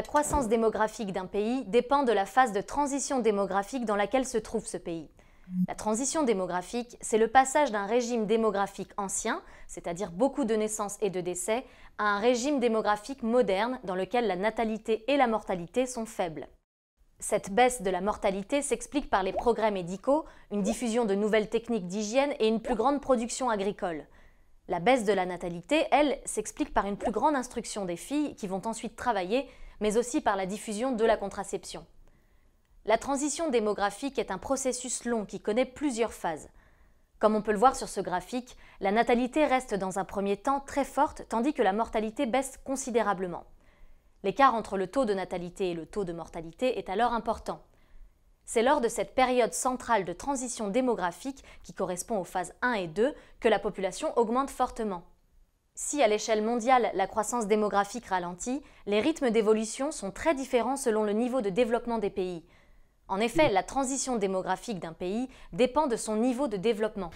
la croissance démographique d'un pays dépend de la phase de transition démographique dans laquelle se trouve ce pays. La transition démographique, c'est le passage d'un régime démographique ancien, c'est-à-dire beaucoup de naissances et de décès, à un régime démographique moderne dans lequel la natalité et la mortalité sont faibles. Cette baisse de la mortalité s'explique par les progrès médicaux, une diffusion de nouvelles techniques d'hygiène et une plus grande production agricole. La baisse de la natalité, elle, s'explique par une plus grande instruction des filles qui vont ensuite travailler mais aussi par la diffusion de la contraception. La transition démographique est un processus long qui connaît plusieurs phases. Comme on peut le voir sur ce graphique, la natalité reste dans un premier temps très forte tandis que la mortalité baisse considérablement. L'écart entre le taux de natalité et le taux de mortalité est alors important. C'est lors de cette période centrale de transition démographique, qui correspond aux phases 1 et 2, que la population augmente fortement. Si à l'échelle mondiale la croissance démographique ralentit, les rythmes d'évolution sont très différents selon le niveau de développement des pays. En effet, la transition démographique d'un pays dépend de son niveau de développement.